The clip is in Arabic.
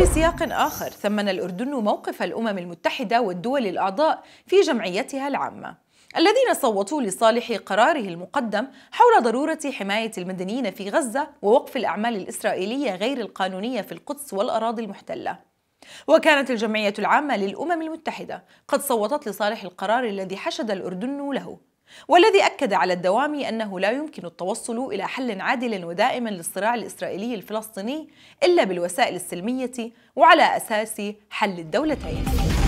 وفي سياق آخر ثمن الأردن موقف الأمم المتحدة والدول الأعضاء في جمعيتها العامة الذين صوتوا لصالح قراره المقدم حول ضرورة حماية المدنيين في غزة ووقف الأعمال الإسرائيلية غير القانونية في القدس والأراضي المحتلة وكانت الجمعية العامة للأمم المتحدة قد صوتت لصالح القرار الذي حشد الأردن له والذي أكد على الدوام أنه لا يمكن التوصل إلى حل عادل ودائم للصراع الإسرائيلي الفلسطيني إلا بالوسائل السلمية وعلى أساس حل الدولتين